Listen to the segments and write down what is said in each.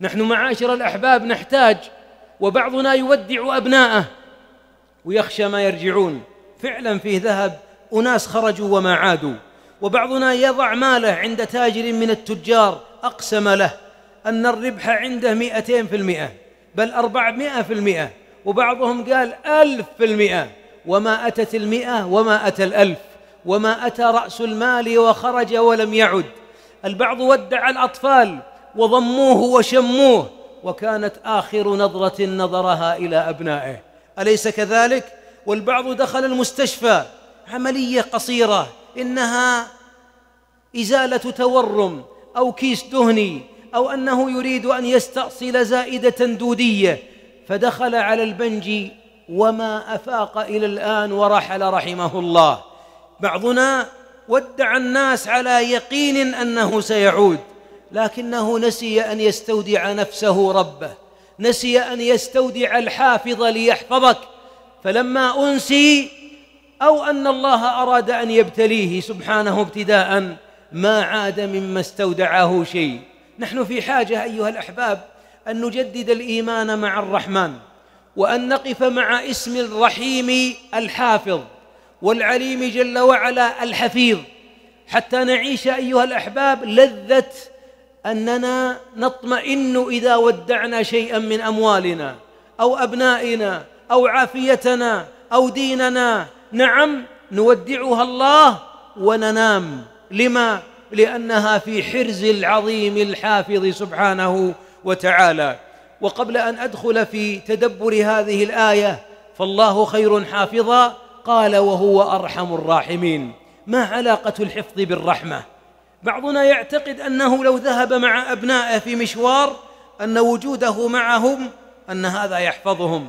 نحن معاشر الأحباب نحتاج وبعضنا يودع أبناءه ويخشى ما يرجعون فعلا فيه ذهب أناس خرجوا وما عادوا وبعضنا يضع ماله عند تاجر من التجار أقسم له أن الربح عنده مئتين في المئة بل أربعمائة في المئة وبعضهم قال ألف في المئة وما أتت المئة وما أتى الألف وما أتى رأس المال وخرج ولم يعد البعض ودع الأطفال وضموه وشموه وكانت آخر نظرة نظرها إلى أبنائه أليس كذلك؟ والبعض دخل المستشفى عملية قصيرة إنها إزالة تورم أو كيس دهني أو أنه يريد أن يستأصل زائدة دودية فدخل على البنج وما أفاق إلى الآن ورحل رحمه الله بعضنا ودع الناس على يقين أنه سيعود لكنه نسي ان يستودع نفسه ربه نسي ان يستودع الحافظ ليحفظك فلما انسي او ان الله اراد ان يبتليه سبحانه ابتداء ما عاد مما استودعه شيء نحن في حاجه ايها الاحباب ان نجدد الايمان مع الرحمن وان نقف مع اسم الرحيم الحافظ والعليم جل وعلا الحفيظ حتى نعيش ايها الاحباب لذه أننا نطمئن إذا ودعنا شيئا من أموالنا أو أبنائنا أو عافيتنا أو ديننا نعم نودعها الله وننام لما لأنها في حرز العظيم الحافظ سبحانه وتعالى وقبل أن أدخل في تدبر هذه الآية فالله خير حافظا قال وهو أرحم الراحمين ما علاقة الحفظ بالرحمة بعضنا يعتقد انه لو ذهب مع ابنائه في مشوار ان وجوده معهم ان هذا يحفظهم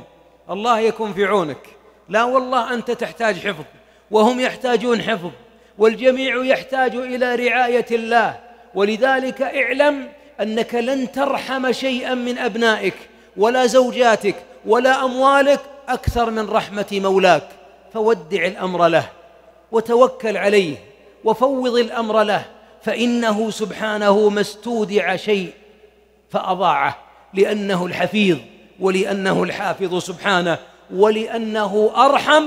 الله يكون في عونك لا والله انت تحتاج حفظ وهم يحتاجون حفظ والجميع يحتاج الى رعايه الله ولذلك اعلم انك لن ترحم شيئا من ابنائك ولا زوجاتك ولا اموالك اكثر من رحمه مولاك فودع الامر له وتوكل عليه وفوض الامر له فإنه سبحانه ما استودع شيء فأضاعه لأنه الحفيظ ولأنه الحافظ سبحانه ولأنه أرحم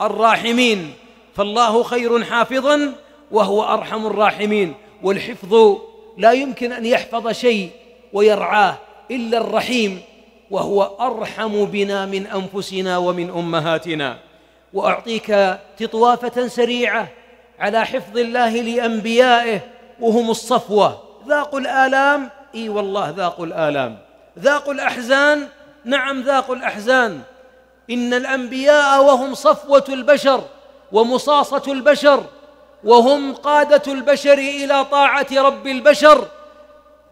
الراحمين فالله خير حافظا وهو أرحم الراحمين والحفظ لا يمكن أن يحفظ شيء ويرعاه إلا الرحيم وهو أرحم بنا من أنفسنا ومن أمهاتنا وأعطيك تطوافة سريعة على حفظ الله لأنبيائه وهم الصفوة ذاقوا الآلام إي والله ذاقوا الآلام ذاقوا الأحزان نعم ذاقوا الأحزان إن الأنبياء وهم صفوة البشر ومصاصة البشر وهم قادة البشر إلى طاعة رب البشر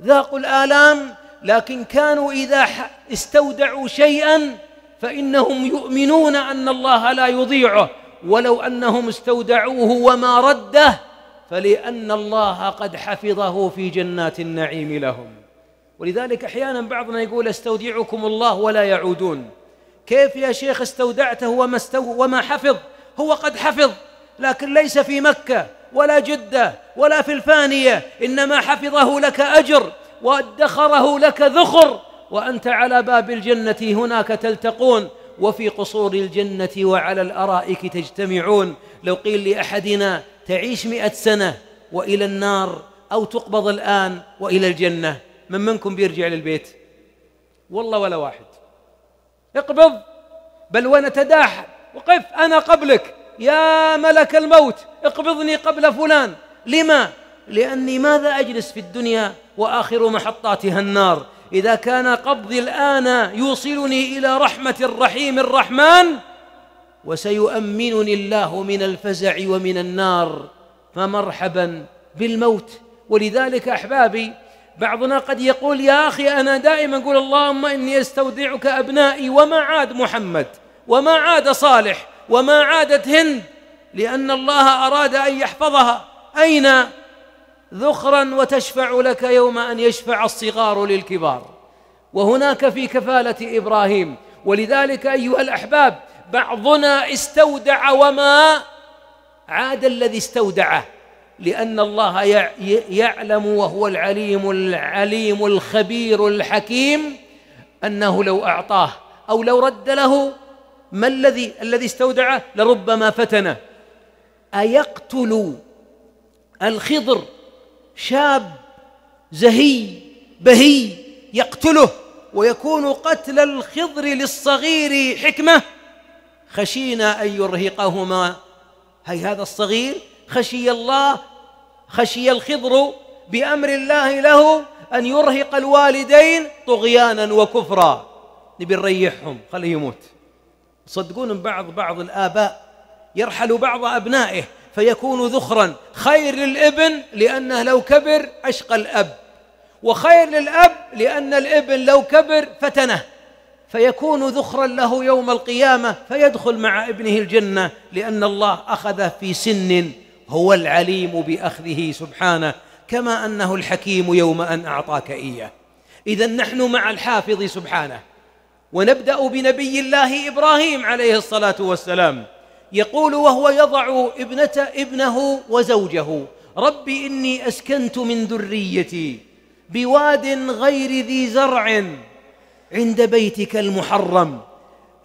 ذاقوا الآلام لكن كانوا إذا استودعوا شيئا فإنهم يؤمنون أن الله لا يضيعه ولو انهم استودعوه وما رده فلان الله قد حفظه في جنات النعيم لهم ولذلك احيانا بعضنا يقول استودعكم الله ولا يعودون كيف يا شيخ استودعته وما استو وما حفظ هو قد حفظ لكن ليس في مكه ولا جده ولا في الفانيه انما حفظه لك اجر وادخره لك ذخر وانت على باب الجنه هناك تلتقون وفي قصور الجنة وعلى الأرائك تجتمعون لو قيل لأحدنا تعيش مئة سنة وإلى النار أو تقبض الآن وإلى الجنة من منكم بيرجع للبيت والله ولا واحد اقبض بل ونتداح وقف أنا قبلك يا ملك الموت اقبضني قبل فلان لما لأني ماذا أجلس في الدنيا وآخر محطاتها النار إذا كان قبضي الآن يوصلني إلى رحمة الرحيم الرحمن وسيؤمنني الله من الفزع ومن النار فمرحبا بالموت ولذلك أحبابي بعضنا قد يقول يا أخي أنا دائما أقول اللهم إني أستودعك أبنائي وما عاد محمد وما عاد صالح وما عادت هند لأن الله أراد أن يحفظها أين ذخرا وتشفع لك يوم ان يشفع الصغار للكبار وهناك في كفاله ابراهيم ولذلك ايها الاحباب بعضنا استودع وما عاد الذي استودعه لان الله يعلم وهو العليم العليم الخبير الحكيم انه لو اعطاه او لو رد له ما الذي الذي استودعه لربما فتنه ايقتل الخضر شاب زهي بهي يقتله ويكون قتل الخضر للصغير حكمه خشينا ان يرهقهما هي هذا الصغير خشي الله خشي الخضر بامر الله له ان يرهق الوالدين طغيانا وكفرا نبي نريحهم خليه يموت صدقون بعض بعض الاباء يرحل بعض ابنائه فيكون ذخرا خير للابن لأنه لو كبر أشقى الأب وخير للأب لأن الابن لو كبر فتنه فيكون ذخرا له يوم القيامة فيدخل مع ابنه الجنة لأن الله أخذه في سن هو العليم بأخذه سبحانه كما أنه الحكيم يوم أن أعطاك إياه إذا نحن مع الحافظ سبحانه ونبدأ بنبي الله إبراهيم عليه الصلاة والسلام يقول وهو يضع ابنته ابنه وزوجه رب إني أسكنت من ذريتي بواد غير ذي زرع عند بيتك المحرم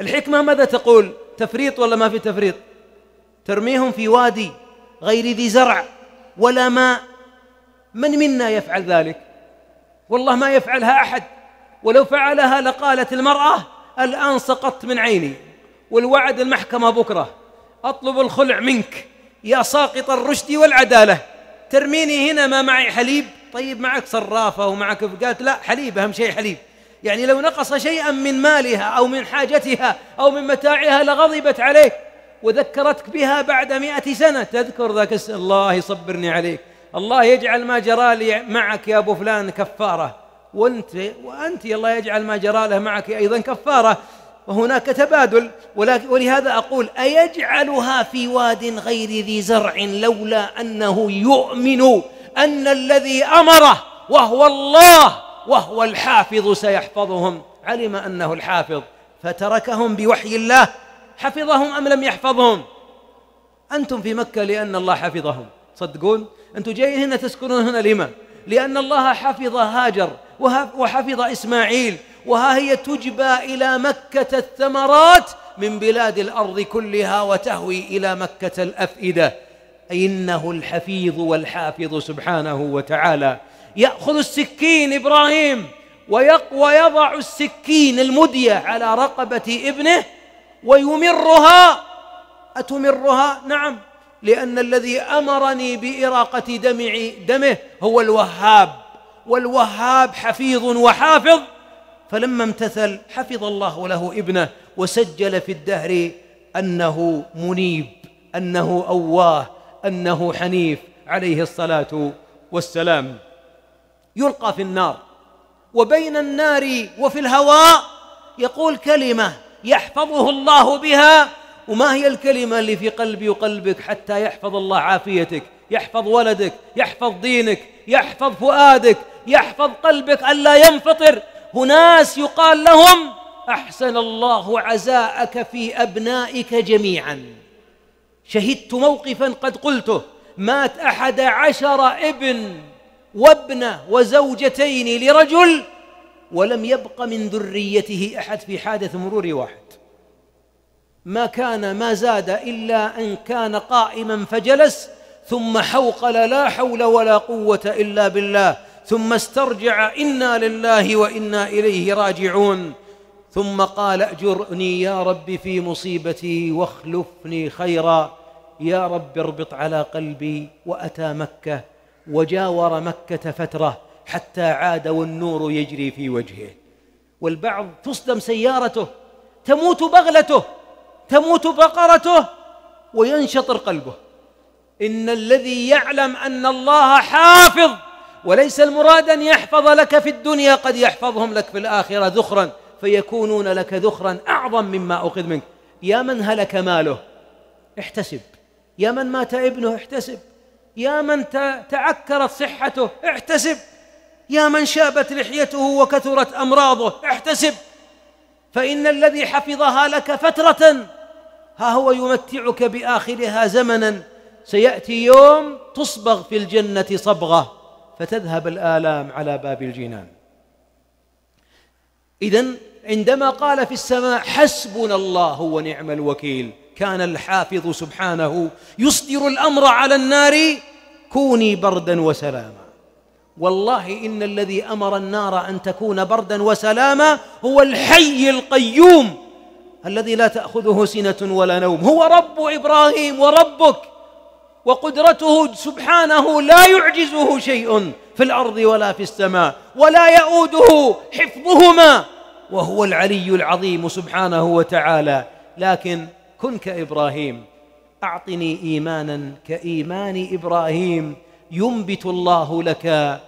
الحكمة ماذا تقول تفريط ولا ما في تفريط ترميهم في وادي غير ذي زرع ولا ماء من منا يفعل ذلك والله ما يفعلها أحد ولو فعلها لقالت المرأة الآن سقطت من عيني والوعد المحكمة بكرة أطلب الخلع منك يا ساقط الرشد والعدالة ترميني هنا ما معي حليب طيب معك صرافة ومعك قالت لا حليب أهم شيء حليب يعني لو نقص شيئا من مالها أو من حاجتها أو من متاعها لغضبت عليك وذكرتك بها بعد مئة سنة تذكر ذاك الله يصبرني عليك الله يجعل ما جرى لي معك يا أبو فلان كفارة وأنت وأنت الله يجعل ما جرى له معك أيضا كفارة وهناك تبادل ولهذا أقول أيجعلها في واد غير ذي زرع لولا أنه يؤمن أن الذي أمره وهو الله وهو الحافظ سيحفظهم علم أنه الحافظ فتركهم بوحي الله حفظهم أم لم يحفظهم أنتم في مكة لأن الله حفظهم صدقون أنتم جايين هنا تسكنون هنا لما لأن الله حفظ هاجر وحفظ إسماعيل وها هي تجبى إلى مكة الثمرات من بلاد الأرض كلها وتهوي إلى مكة الأفئدة إنه الحفيظ والحافظ سبحانه وتعالى يأخذ السكين إبراهيم ويضع السكين المدية على رقبة ابنه ويمرها أتمرها نعم لأن الذي أمرني بإراقة دمعي دمه هو الوهاب والوهاب حفيظ وحافظ فلما امتثل حفظ الله له ابنه وسجل في الدهر انه منيب انه اواه انه حنيف عليه الصلاه والسلام يلقى في النار وبين النار وفي الهواء يقول كلمه يحفظه الله بها وما هي الكلمه اللي في قلبي وقلبك حتى يحفظ الله عافيتك يحفظ ولدك يحفظ دينك يحفظ فؤادك يحفظ قلبك الا ينفطر أناس يقال لهم أحسن الله عزاءك في أبنائك جميعا شهدت موقفا قد قلته مات أحد عشر ابن وابنة وزوجتين لرجل ولم يبق من ذريته أحد في حادث مرور واحد ما كان ما زاد إلا أن كان قائما فجلس ثم حوقل لا حول ولا قوة إلا بالله ثم استرجع انا لله وانا اليه راجعون ثم قال اجرني يا رب في مصيبتي واخلفني خيرا يا رب اربط على قلبي واتى مكه وجاور مكه فتره حتى عاد والنور يجري في وجهه والبعض تصدم سيارته تموت بغلته تموت بقرته وينشطر قلبه ان الذي يعلم ان الله حافظ وليس المراد أن يحفظ لك في الدنيا قد يحفظهم لك في الآخرة ذخرا فيكونون لك ذخرا أعظم مما أخذ منك يا من هلك ماله احتسب يا من مات ابنه احتسب يا من تعكرت صحته احتسب يا من شابت لحيته وكثرت امراضه احتسب فان الذي حفظها لك فتره ها هو يمتعك باخرها زمنا سياتي يوم تصبغ في الجنه صبغه فتذهب الآلام على باب الجنان إذا عندما قال في السماء حسبنا الله ونعم الوكيل كان الحافظ سبحانه يصدر الأمر على النار كوني بردا وسلاما والله إن الذي أمر النار أن تكون بردا وسلاما هو الحي القيوم الذي لا تأخذه سنة ولا نوم هو رب إبراهيم وربك وقدرته سبحانه لا يعجزه شيء في الارض ولا في السماء ولا يؤوده حفظهما وهو العلي العظيم سبحانه وتعالى لكن كن كابراهيم اعطني ايمانا كايمان ابراهيم ينبت الله لك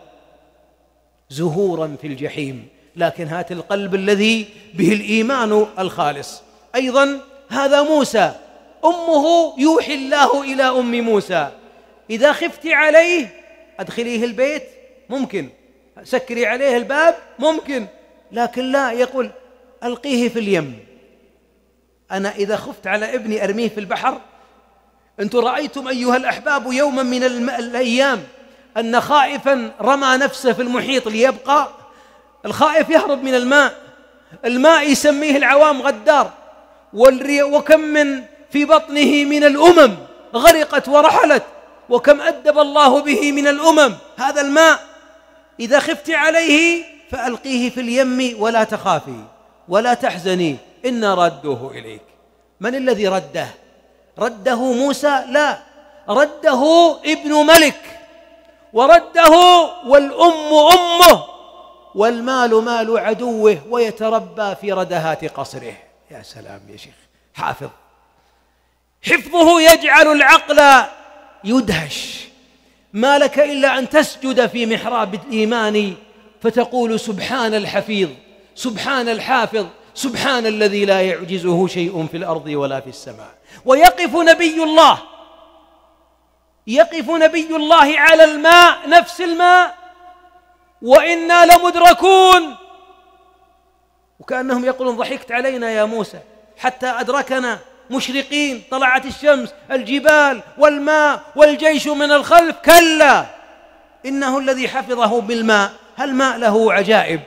زهورا في الجحيم لكن هات القلب الذي به الايمان الخالص ايضا هذا موسى امه يوحي الله الى ام موسى اذا خفت عليه ادخليه البيت ممكن سكري عليه الباب ممكن لكن لا يقول القيه في اليم انا اذا خفت على ابني ارميه في البحر انتم رايتم ايها الاحباب يوما من الايام ان خائفا رمى نفسه في المحيط ليبقى الخائف يهرب من الماء الماء يسميه العوام غدار وكم من في بطنه من الأمم غرقت ورحلت وكم أدب الله به من الأمم هذا الماء إذا خفت عليه فألقيه في اليم ولا تخافي ولا تحزني إنا ردوه إليك من الذي رده؟ رده موسى؟ لا رده ابن ملك ورده والأم أمه والمال مال عدوه ويتربى في ردهات قصره يا سلام يا شيخ حافظ حفظه يجعل العقل يدهش ما لك الا ان تسجد في محراب الايمان فتقول سبحان الحفيظ سبحان الحافظ سبحان الذي لا يعجزه شيء في الارض ولا في السماء ويقف نبي الله يقف نبي الله على الماء نفس الماء وانا لمدركون وكانهم يقولون ضحكت علينا يا موسى حتى ادركنا مشرقين طلعت الشمس الجبال والماء والجيش من الخلف كلا إنه الذي حفظه بالماء هل ماء له عجائب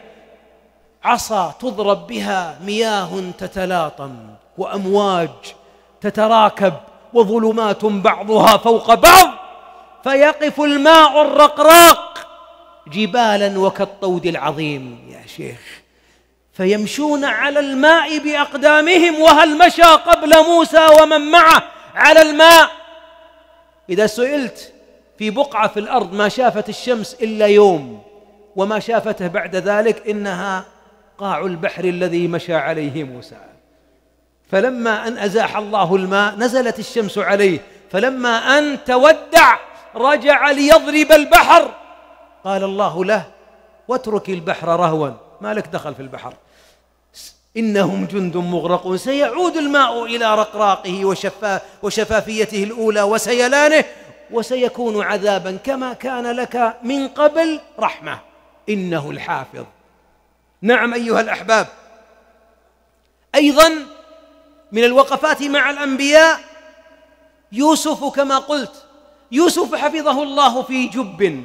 عصا تضرب بها مياه تتلاطم وأمواج تتراكب وظلمات بعضها فوق بعض فيقف الماء الرقراق جبالا وكالطود العظيم يا شيخ فيمشون على الماء باقدامهم وهل مشى قبل موسى ومن معه على الماء اذا سئلت في بقعه في الارض ما شافت الشمس الا يوم وما شافته بعد ذلك انها قاع البحر الذي مشى عليه موسى فلما ان ازاح الله الماء نزلت الشمس عليه فلما ان تودع رجع ليضرب البحر قال الله له واترك البحر رهوا ما لك دخل في البحر إنهم جند مغرقون سيعود الماء إلى رقراقه وشفا وشفافيته الأولى وسيلانه وسيكون عذابا كما كان لك من قبل رحمة إنه الحافظ نعم أيها الأحباب أيضا من الوقفات مع الأنبياء يوسف كما قلت يوسف حفظه الله في جب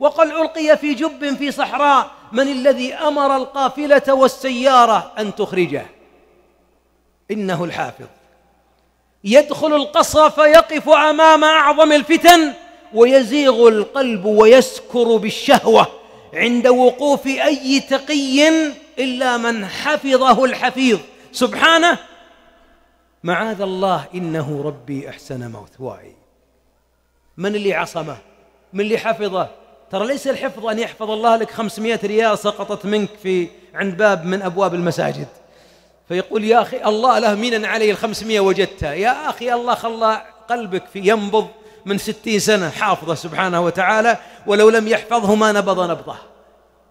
وقل ألقي في جب في صحراء من الذي امر القافله والسياره ان تخرجه انه الحافظ يدخل القصر فيقف امام اعظم الفتن ويزيغ القلب ويسكر بالشهوه عند وقوف اي تقي الا من حفظه الحفيظ سبحانه معاذ الله انه ربي احسن موثواي من اللي عصمه من اللي حفظه ترى ليس الحفظ أن يحفظ الله لك 500 ريال سقطت منك في عند باب من أبواب المساجد فيقول يا أخي الله له مينا علي الخمسمائة وجدتها يا أخي الله خلى قلبك في ينبض من ستين سنة حافظه سبحانه وتعالى ولو لم يحفظه ما نبض نبضه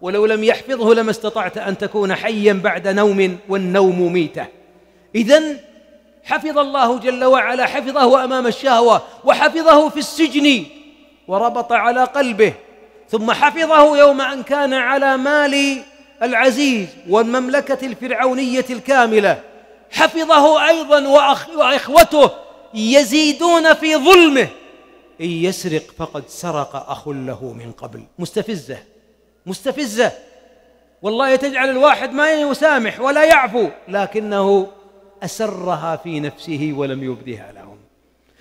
ولو لم يحفظه لما استطعت أن تكون حيا بعد نوم والنوم ميتة إذا حفظ الله جل وعلا حفظه أمام الشهوة وحفظه في السجن وربط على قلبه ثم حفظه يوم أن كان على مال العزيز والمملكة الفرعونية الكاملة حفظه أيضا وإخوته يزيدون في ظلمه إن يسرق فقد سرق أخ له من قبل مستفزة مستفزة والله تجعل الواحد ما يسامح ولا يعفو لكنه أسرها في نفسه ولم يبدها لهم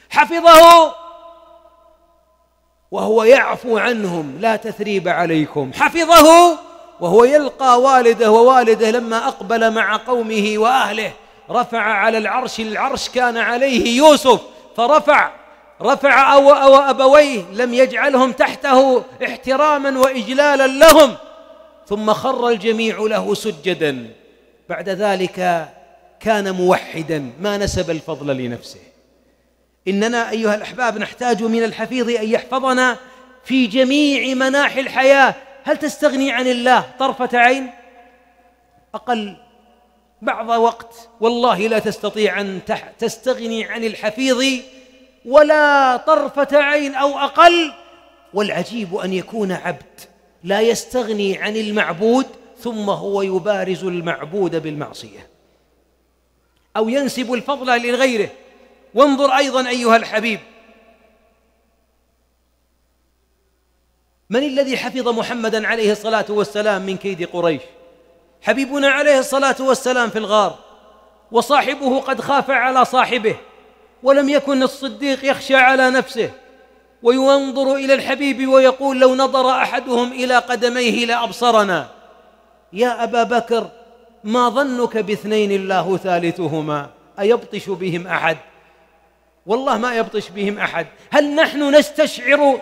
حفظه وهو يعفو عنهم لا تثريب عليكم حفظه وهو يلقى والده ووالده لما أقبل مع قومه وأهله رفع على العرش العرش كان عليه يوسف فرفع رفع أو, أو أبويه لم يجعلهم تحته احتراما وإجلالا لهم ثم خر الجميع له سجدا بعد ذلك كان موحدا ما نسب الفضل لنفسه إننا أيها الأحباب نحتاج من الحفيظ أن يحفظنا في جميع مناحي الحياة هل تستغني عن الله طرفة عين؟ أقل بعض وقت والله لا تستطيع أن تستغني عن الحفيظ ولا طرفة عين أو أقل والعجيب أن يكون عبد لا يستغني عن المعبود ثم هو يبارز المعبود بالمعصية أو ينسب الفضل لغيره وانظر ايضا ايها الحبيب من الذي حفظ محمدا عليه الصلاه والسلام من كيد قريش حبيبنا عليه الصلاه والسلام في الغار وصاحبه قد خاف على صاحبه ولم يكن الصديق يخشى على نفسه وينظر الى الحبيب ويقول لو نظر احدهم الى قدميه لابصرنا يا ابا بكر ما ظنك باثنين الله ثالثهما ايبطش بهم احد والله ما يبطش بهم احد هل نحن نستشعر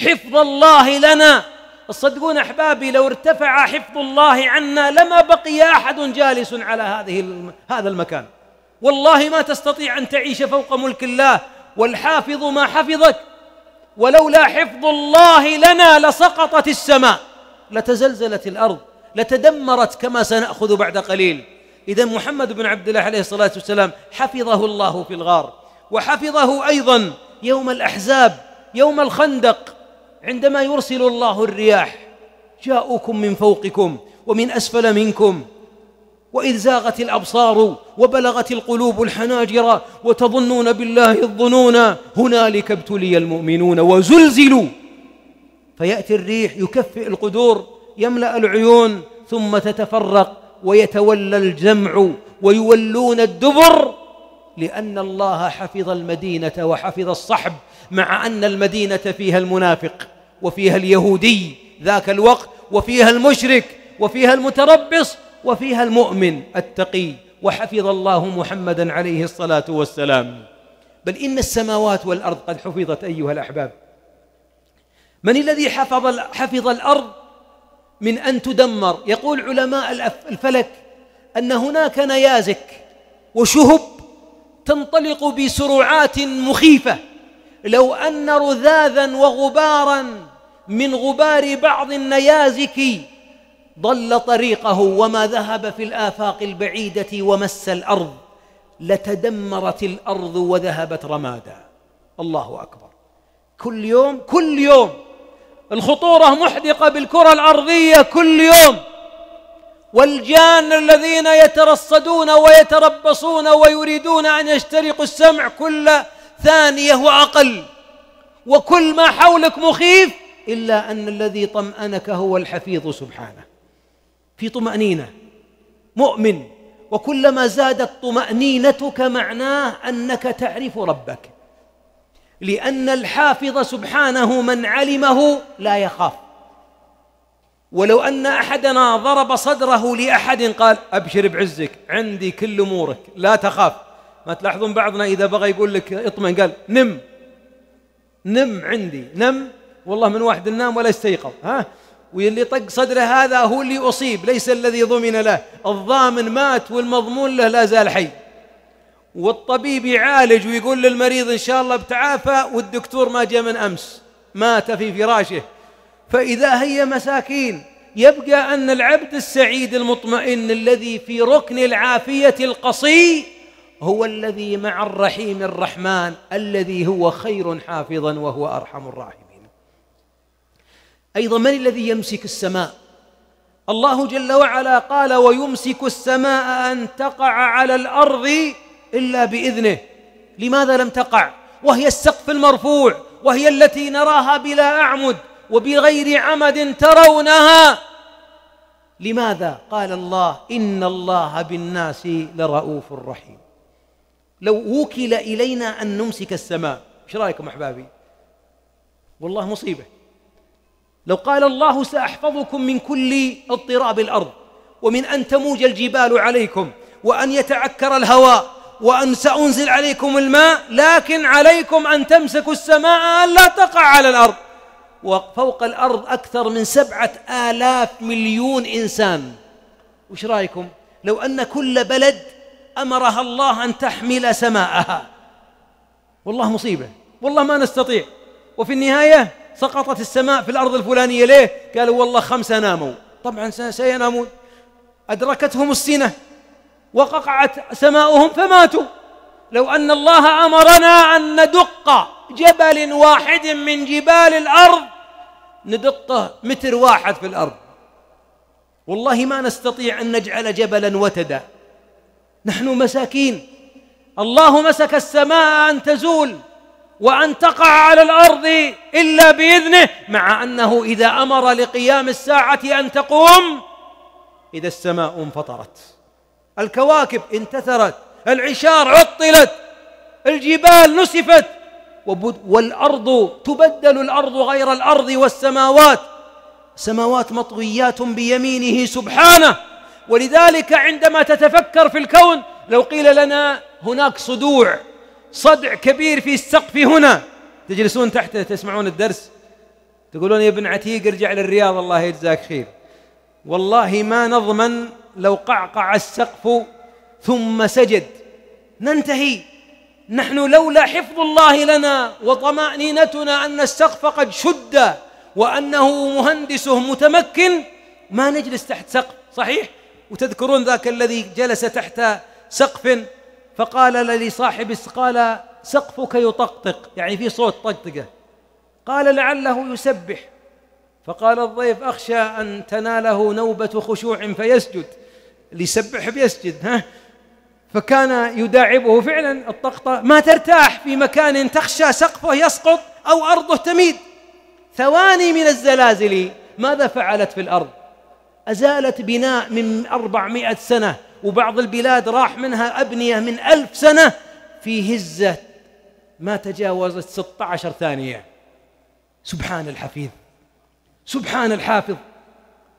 حفظ الله لنا تصدقون احبابي لو ارتفع حفظ الله عنا لما بقي احد جالس على هذه هذا المكان والله ما تستطيع ان تعيش فوق ملك الله والحافظ ما حفظك ولولا حفظ الله لنا لسقطت السماء لتزلزلت الارض لتدمرت كما سناخذ بعد قليل اذا محمد بن عبد الله عليه الصلاه والسلام حفظه الله في الغار وحفظه ايضا يوم الاحزاب يوم الخندق عندما يرسل الله الرياح جاءوكم من فوقكم ومن اسفل منكم واذ زاغت الابصار وبلغت القلوب الحناجر وتظنون بالله الظنون هنالك ابتلي المؤمنون وزلزلوا فياتي الريح يكفئ القدور يملا العيون ثم تتفرق ويتولى الجمع ويولون الدبر لأن الله حفظ المدينة وحفظ الصحب مع أن المدينة فيها المنافق وفيها اليهودي ذاك الوقت وفيها المشرك وفيها المتربص وفيها المؤمن التقي وحفظ الله محمدا عليه الصلاة والسلام بل إن السماوات والأرض قد حفظت أيها الأحباب من الذي حفظ حفظ الأرض من أن تدمر يقول علماء الفلك أن هناك نيازك وشهب تنطلق بسرعات مخيفه لو ان رذاذا وغبارا من غبار بعض النيازك ضل طريقه وما ذهب في الافاق البعيده ومس الارض لتدمرت الارض وذهبت رمادا الله اكبر كل يوم كل يوم الخطوره محدقه بالكره الارضيه كل يوم والجان الذين يترصدون ويتربصون ويريدون أن يشترقوا السمع كل ثانية وأقل وكل ما حولك مخيف إلا أن الذي طمأنك هو الحفيظ سبحانه في طمأنينة مؤمن وكلما زادت طمأنينتك معناه أنك تعرف ربك لأن الحافظ سبحانه من علمه لا يخاف ولو أن أحدنا ضرب صدره لأحد قال أبشر بعزك عندي كل أمورك لا تخاف ما تلاحظون بعضنا إذا بغى يقول لك اطمئن قال نم نم عندي نم والله من واحد نام ولا استيقظ ها واللي طق صدره هذا هو اللي أصيب ليس الذي ضمن له الضامن مات والمضمون له لا زال حي والطبيب يعالج ويقول للمريض إن شاء الله بتعافى والدكتور ما جاء من أمس مات في فراشه فإذا هي مساكين يبقى أن العبد السعيد المطمئن الذي في ركن العافية القصي هو الذي مع الرحيم الرحمن الذي هو خير حافظا وهو أرحم الراحمين أيضا من الذي يمسك السماء الله جل وعلا قال ويمسك السماء أن تقع على الأرض إلا بإذنه لماذا لم تقع وهي السقف المرفوع وهي التي نراها بلا أعمد وبغير عمد ترونها لماذا قال الله ان الله بالناس لرؤوف رحيم لو وكل الينا ان نمسك السماء ايش رايكم احبابي والله مصيبه لو قال الله ساحفظكم من كل اضطراب الارض ومن ان تموج الجبال عليكم وان يتعكر الهواء وان سانزل عليكم الماء لكن عليكم ان تمسكوا السماء الا تقع على الارض وفوق الأرض أكثر من سبعة آلاف مليون إنسان وش رأيكم لو أن كل بلد أمرها الله أن تحمل سماءها والله مصيبة والله ما نستطيع وفي النهاية سقطت السماء في الأرض الفلانية ليه قالوا والله خمسة ناموا طبعا سينامون أدركتهم السنة وقعت سماؤهم فماتوا لو أن الله أمرنا أن ندق جبل واحد من جبال الأرض ندقه متر واحد في الأرض والله ما نستطيع أن نجعل جبلا وتدا نحن مساكين الله مسك السماء أن تزول وأن تقع على الأرض إلا بإذنه مع أنه إذا أمر لقيام الساعة أن تقوم إذا السماء انفطرت الكواكب انتثرت العشار عطلت الجبال نسفت والأرض تبدل الأرض غير الأرض والسماوات سماوات مطويات بيمينه سبحانه ولذلك عندما تتفكر في الكون لو قيل لنا هناك صدوع صدع كبير في السقف هنا تجلسون تحته تسمعون الدرس تقولون يا ابن عتيق ارجع للرياض الله يجزاك خير والله ما نضمن لو قعقع السقف ثم سجد ننتهي نحن لولا حفظ الله لنا وطمأنينتنا أن السقف قد شد وأنه مهندسه متمكن ما نجلس تحت سقف صحيح وتذكرون ذاك الذي جلس تحت سقف فقال لصاحب صاحب قال سقفك يطقطق يعني في صوت طقطقة قال لعله يسبح فقال الضيف أخشى أن تناله نوبة خشوع فيسجد اللي يسبح بيسجد ها فكان يداعبه فعلا الطقطة ما ترتاح في مكان تخشى سقفه يسقط أو أرضه تميد ثواني من الزلازل ماذا فعلت في الأرض أزالت بناء من أربعمائة سنة وبعض البلاد راح منها أبنية من ألف سنة في هزة ما تجاوزت 16 ثانية سبحان الحفيظ سبحان الحافظ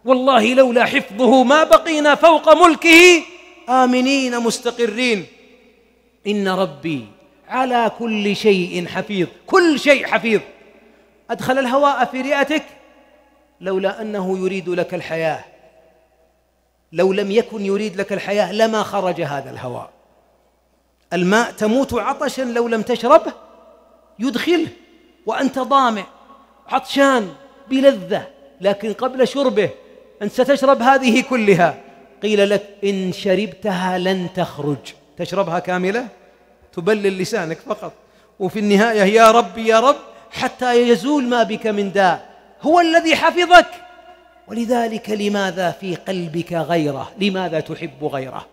والله لولا حفظه ما بقينا فوق ملكه آمنين مستقرين إن ربي على كل شيء حفيظ كل شيء حفيظ أدخل الهواء في رئتك لولا أنه يريد لك الحياة لو لم يكن يريد لك الحياة لما خرج هذا الهواء الماء تموت عطشا لو لم تشربه يدخله وأنت ضامع عطشان بلذة لكن قبل شربه أنت ستشرب هذه كلها قيل لك إن شربتها لن تخرج تشربها كاملة تبلل لسانك فقط وفي النهاية يا ربي يا رب حتى يزول ما بك من داء هو الذي حفظك ولذلك لماذا في قلبك غيره لماذا تحب غيره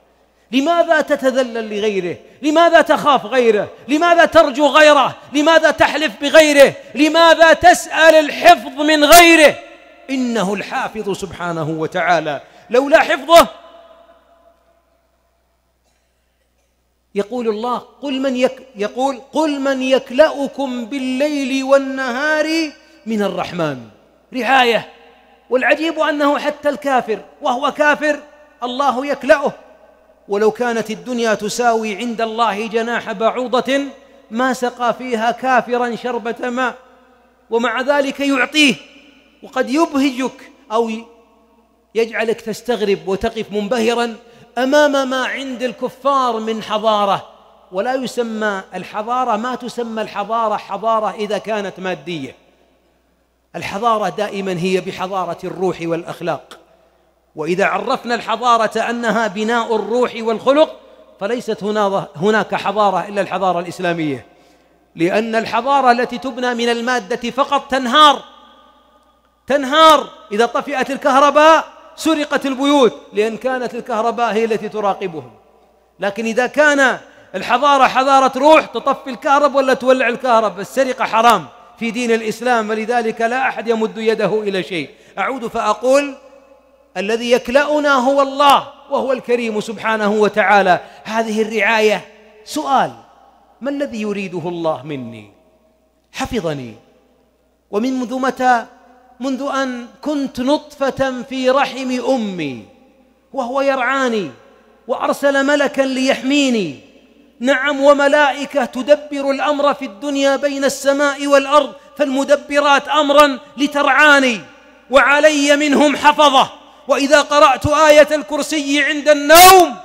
لماذا تتذلل لغيره لماذا تخاف غيره لماذا ترجو غيره لماذا تحلف بغيره لماذا تسأل الحفظ من غيره إنه الحافظ سبحانه وتعالى لولا حفظه يقول الله قل من يك يقول قل من يكلأكم بالليل والنهار من الرحمن رعاية والعجيب أنه حتى الكافر وهو كافر الله يكلأه ولو كانت الدنيا تساوي عند الله جناح بعوضة ما سقى فيها كافرا شربة ماء ومع ذلك يعطيه وقد يبهجك أو يجعلك تستغرب وتقف منبهرا امام ما عند الكفار من حضاره ولا يسمى الحضاره ما تسمى الحضاره حضاره اذا كانت ماديه الحضاره دائما هي بحضاره الروح والاخلاق واذا عرفنا الحضاره انها بناء الروح والخلق فليست هناك حضاره الا الحضاره الاسلاميه لان الحضاره التي تبنى من الماده فقط تنهار تنهار اذا طفئت الكهرباء سرقت البيوت لأن كانت الكهرباء هي التي تراقبهم لكن إذا كان الحضارة حضارة روح تطفي الكهرب ولا تولع الكهرب السرقة حرام في دين الإسلام ولذلك لا أحد يمد يده إلى شيء أعود فأقول الذي يكلأنا هو الله وهو الكريم سبحانه وتعالى هذه الرعاية سؤال ما الذي يريده الله مني حفظني ومنذ متى منذ أن كنت نطفة في رحم أمي وهو يرعاني وأرسل ملكا ليحميني نعم وملائكة تدبر الأمر في الدنيا بين السماء والأرض فالمدبرات أمرا لترعاني وعلي منهم حفظة وإذا قرأت آية الكرسي عند النوم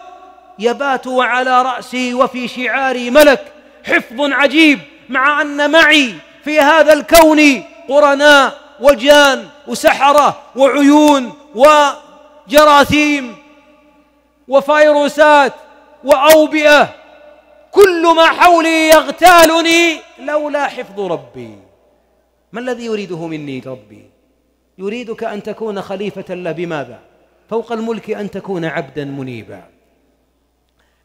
يبات وعلى رأسي وفي شعاري ملك حفظ عجيب مع أن معي في هذا الكون قرناء وجان وسحرة وعيون وجراثيم وفيروسات وأوبئة كل ما حولي يغتالني لولا حفظ ربي ما الذي يريده مني ربي يريدك أن تكون خليفة له بماذا فوق الملك أن تكون عبدا منيبا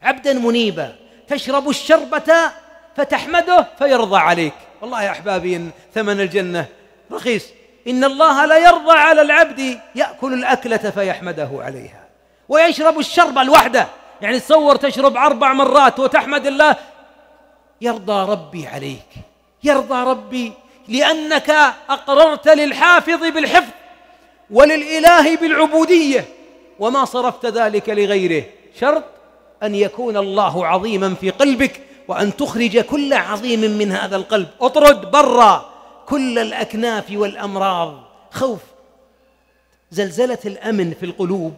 عبدا منيبا تشرب الشربة فتحمده فيرضى عليك والله يا أحبابي ثمن الجنة رخيص إن الله لا يرضى على العبد يأكل الأكلة فيحمده عليها ويشرب الشرب الوحدة يعني تصور تشرب أربع مرات وتحمد الله يرضى ربي عليك يرضى ربي لأنك أقررت للحافظ بالحفظ وللإله بالعبودية وما صرفت ذلك لغيره شرط أن يكون الله عظيما في قلبك وأن تخرج كل عظيم من هذا القلب اطرد برا كل الأكناف والأمراض خوف زلزلة الأمن في القلوب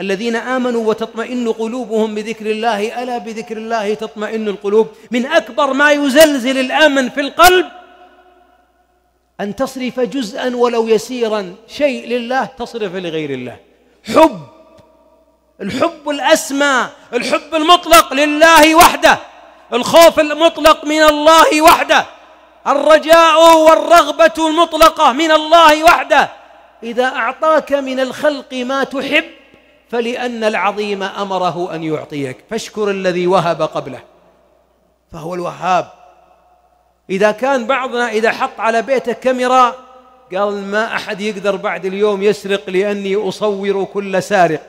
الذين آمنوا وتطمئن قلوبهم بذكر الله ألا بذكر الله تطمئن القلوب من أكبر ما يزلزل الأمن في القلب أن تصرف جزءا ولو يسيرا شيء لله تصرف لغير الله حب الحب الأسمى الحب المطلق لله وحده الخوف المطلق من الله وحده الرجاء والرغبة المطلقة من الله وحده إذا أعطاك من الخلق ما تحب فلأن العظيم أمره أن يعطيك فاشكر الذي وهب قبله فهو الوهاب إذا كان بعضنا إذا حط على بيته كاميرا قال ما أحد يقدر بعد اليوم يسرق لأني أصور كل سارق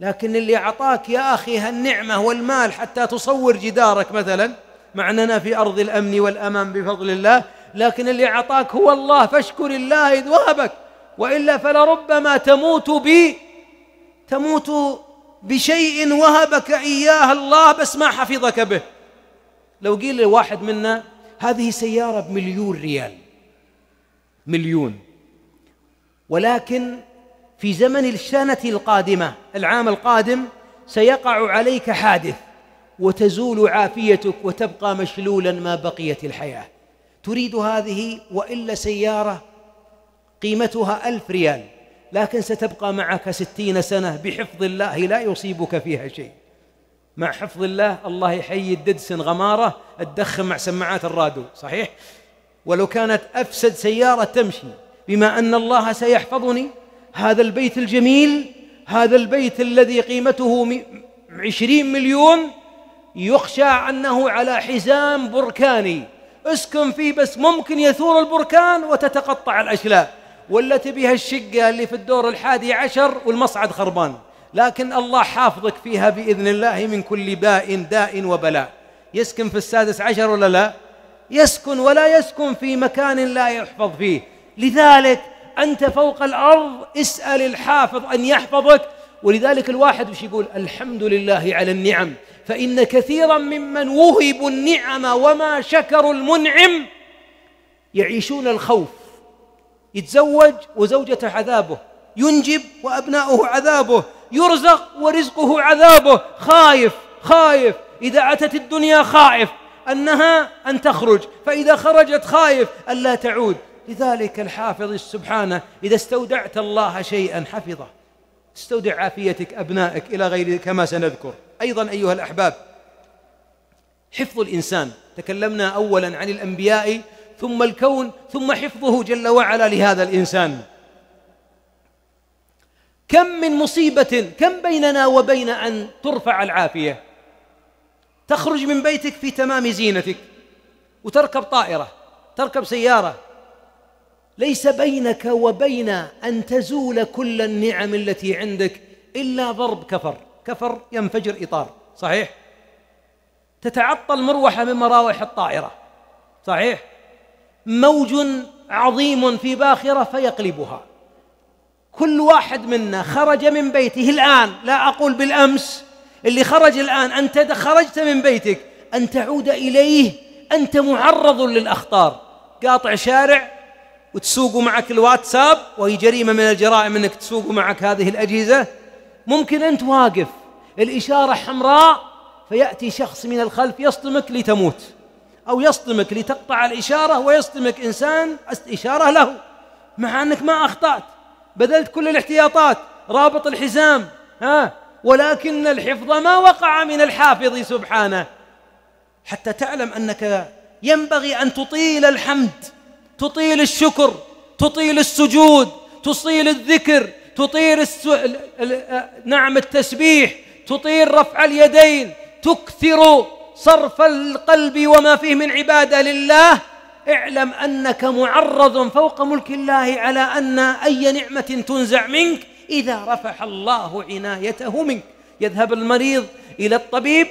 لكن اللي أعطاك يا أخي هالنعمة والمال حتى تصور جدارك مثلاً مع أننا في أرض الأمن والأمان بفضل الله لكن اللي أعطاك هو الله فاشكر الله إذ وهبك وإلا فلربما تموت ب تموت بشيء وهبك إياه الله بس ما حفظك به لو قيل لواحد منا هذه سيارة بمليون ريال مليون ولكن في زمن السنة القادمة العام القادم سيقع عليك حادث وتزول عافيتك وتبقى مشلولا ما بقيت الحياة تريد هذه وإلا سيارة قيمتها ألف ريال لكن ستبقى معك ستين سنة بحفظ الله لا يصيبك فيها شيء مع حفظ الله الله يحيي الددسن غمارة تدخن مع سماعات الراديو صحيح ولو كانت أفسد سيارة تمشي بما أن الله سيحفظني هذا البيت الجميل هذا البيت الذي قيمته عشرين مليون يخشى أنه على حزام بركاني اسكن فيه بس ممكن يثور البركان وتتقطع الأشلاء والتي بها الشقة اللي في الدور الحادي عشر والمصعد خربان لكن الله حافظك فيها بإذن الله من كل باء داء وبلاء يسكن في السادس عشر ولا لا يسكن ولا يسكن في مكان لا يحفظ فيه لذلك أنت فوق الأرض اسأل الحافظ أن يحفظك ولذلك الواحد وش يقول الحمد لله على النعم فإن كثيرا ممن وهبوا النعم وما شكروا المنعم يعيشون الخوف يتزوج وزوجته عذابه ينجب وأبناؤه عذابه يرزق ورزقه عذابه خايف خايف إذا أتت الدنيا خائف أنها أن تخرج فإذا خرجت خايف ألا تعود لذلك الحافظ سبحانه إذا استودعت الله شيئا حفظه استودع عافيتك أبنائك إلى غير كما سنذكر أيضا أيها الأحباب حفظ الإنسان تكلمنا أولا عن الأنبياء ثم الكون ثم حفظه جل وعلا لهذا الإنسان كم من مصيبة كم بيننا وبين أن ترفع العافية تخرج من بيتك في تمام زينتك وتركب طائرة تركب سيارة ليس بينك وبين أن تزول كل النعم التي عندك إلا ضرب كفر كفر ينفجر إطار صحيح تتعطل مروحة من مراوح الطائرة صحيح موج عظيم في باخرة فيقلبها كل واحد منا خرج من بيته الآن لا أقول بالأمس اللي خرج الآن أنت خرجت من بيتك أن تعود إليه أنت معرض للأخطار قاطع شارع وتسوق معك الواتساب وهي جريمة من الجرائم أنك تسوق معك هذه الأجهزة ممكن أنت واقف الإشارة حمراء فيأتي شخص من الخلف يصطمك لتموت أو يصطمك لتقطع الإشارة ويصطمك إنسان إشارة له مع أنك ما أخطأت بذلت كل الاحتياطات رابط الحزام ها ولكن الحفظ ما وقع من الحافظ سبحانه حتى تعلم أنك ينبغي أن تطيل الحمد تطيل الشكر تطيل السجود تطيل الذكر تطير الس... نعم التسبيح تطير رفع اليدين تكثر صرف القلب وما فيه من عباده لله اعلم انك معرض فوق ملك الله على ان اي نعمه تنزع منك اذا رفع الله عنايته منك يذهب المريض الى الطبيب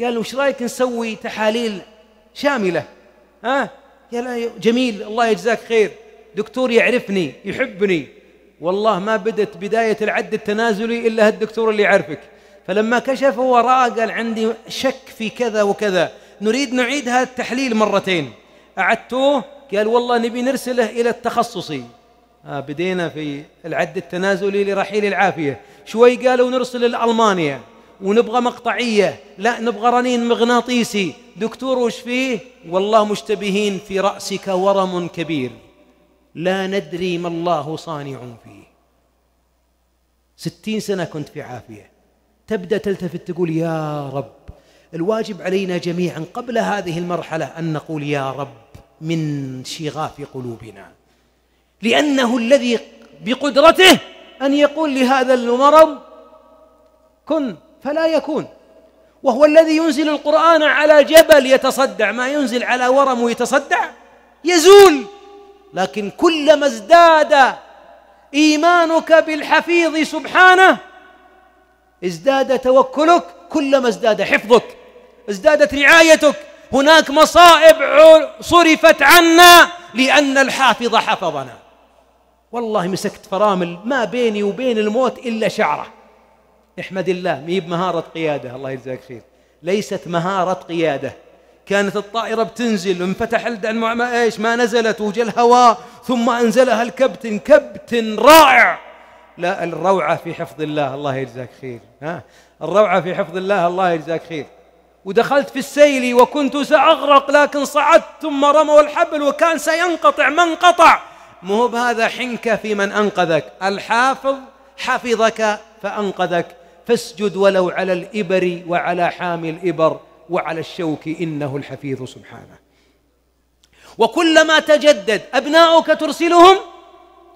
قال وش رايك نسوي تحاليل شامله ها يا قال أيوه، جميل الله يجزاك خير دكتور يعرفني يحبني والله ما بدت بداية العد التنازلي إلا هالدكتور اللي يعرفك فلما كشف هو رأى قال عندي شك في كذا وكذا نريد نعيد هذا التحليل مرتين أعدتوه قال والله نبي نرسله إلى التخصصي آه بدينا في العد التنازلي لرحيل العافية شوي قالوا نرسل لألمانيا ونبغى مقطعية لا نبغى رنين مغناطيسي دكتور وش فيه والله مشتبهين في رأسك ورم كبير لا ندري ما الله صانع فيه ستين سنة كنت في عافية تبدأ تلتفت تقول يا رب الواجب علينا جميعا قبل هذه المرحلة أن نقول يا رب من شغاف قلوبنا لأنه الذي بقدرته أن يقول لهذا المرض كن فلا يكون وهو الذي ينزل القرآن على جبل يتصدع ما ينزل على ورم ويتصدع يزول لكن كلما ازداد إيمانك بالحفيظ سبحانه ازداد توكلك كلما ازداد حفظك ازدادت رعايتك هناك مصائب صرفت عنا لأن الحافظ حفظنا والله مسكت فرامل ما بيني وبين الموت إلا شعره احمد الله ميب مهارة قيادة الله يجزاك خير ليست مهارة قيادة كانت الطائرة بتنزل انفتح الدع ما ايش ما نزلت وجا الهواء ثم انزلها الكابتن كابتن رائع لا الروعة في حفظ الله الله يجزاك خير ها الروعة في حفظ الله الله يجزاك خير ودخلت في السيل وكنت سأغرق لكن صعدت ثم رموا الحبل وكان سينقطع ما انقطع مو بهذا حنكة في من أنقذك الحافظ حفظك فأنقذك فاسجد ولو على الإبر وعلى حامي الإبر وعلى الشوك إنه الحفيظ سبحانه وكلما تجدد أبناؤك ترسلهم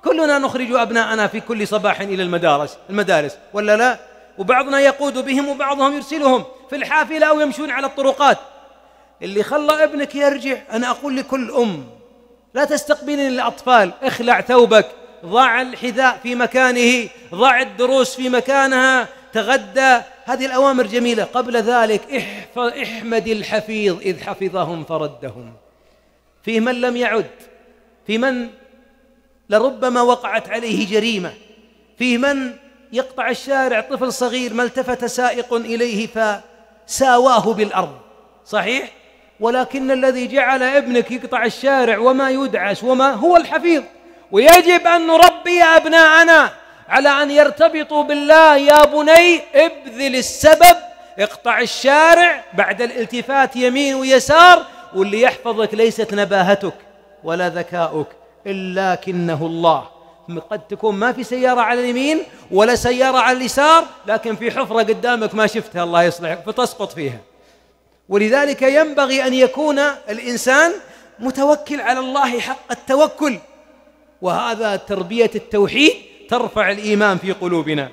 كلنا نخرج أبناءنا في كل صباح إلى المدارس المدارس ولا لا وبعضنا يقود بهم وبعضهم يرسلهم في الحافلة أو يمشون على الطرقات اللي خلى ابنك يرجع أنا أقول لكل أم لا تستقبلين الأطفال اخلع ثوبك ضع الحذاء في مكانه ضع الدروس في مكانها تغدى هذه الأوامر جميلة قبل ذلك اح احمد الحفيظ إذ حفظهم فردهم في من لم يعد في من لربما وقعت عليه جريمة في من يقطع الشارع طفل صغير ما التفت سائق إليه فساواه بالأرض صحيح؟ ولكن الذي جعل ابنك يقطع الشارع وما يدعس وما هو الحفيظ ويجب أن نربي أبناءنا على أن يرتبطوا بالله يا بني ابذل السبب اقطع الشارع بعد الالتفات يمين ويسار واللي يحفظك ليست نباهتك ولا ذكاؤك إلا كنه الله قد تكون ما في سيارة على اليمين ولا سيارة على اليسار لكن في حفرة قدامك ما شفتها الله يصلحك فتسقط فيها ولذلك ينبغي أن يكون الإنسان متوكل على الله حق التوكل وهذا تربية التوحيد ترفع الإيمان في قلوبنا